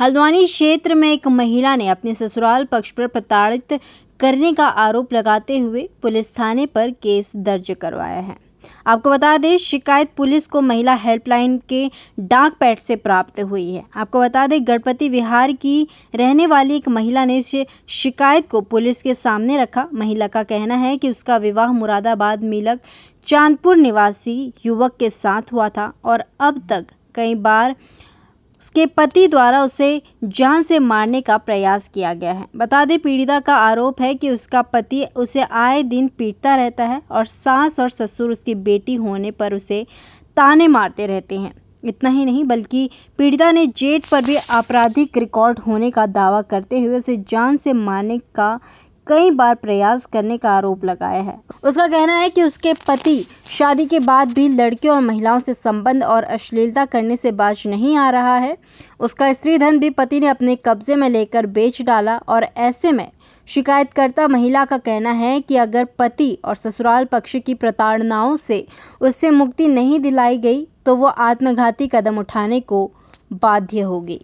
हल्द्वानी क्षेत्र में एक महिला ने अपने ससुराल पक्ष पर प्रताड़ित करने का आरोप लगाते हुए पुलिस थाने पर केस दर्ज करवाया है आपको बता दें शिकायत पुलिस को महिला हेल्पलाइन के डाक पैड से प्राप्त हुई है आपको बता दें गणपति विहार की रहने वाली एक महिला ने इस शिकायत को पुलिस के सामने रखा महिला का कहना है कि उसका विवाह मुरादाबाद मिलक चांदपुर निवासी युवक के साथ हुआ था और अब तक कई बार के पति द्वारा उसे जान से मारने का प्रयास किया गया है बता दें पीड़िता का आरोप है कि उसका पति उसे आए दिन पीटता रहता है और सास और ससुर उसकी बेटी होने पर उसे ताने मारते रहते हैं इतना ही नहीं बल्कि पीड़िता ने जेट पर भी आपराधिक रिकॉर्ड होने का दावा करते हुए उसे जान से मारने का कई बार प्रयास करने का आरोप लगाया है उसका कहना है कि उसके पति शादी के बाद भी लड़कियों और महिलाओं से संबंध और अश्लीलता करने से बाज नहीं आ रहा है उसका स्त्री धन भी पति ने अपने कब्जे में लेकर बेच डाला और ऐसे में शिकायतकर्ता महिला का कहना है कि अगर पति और ससुराल पक्ष की प्रताड़नाओं से उससे मुक्ति नहीं दिलाई गई तो वो आत्मघाती कदम उठाने को बाध्य होगी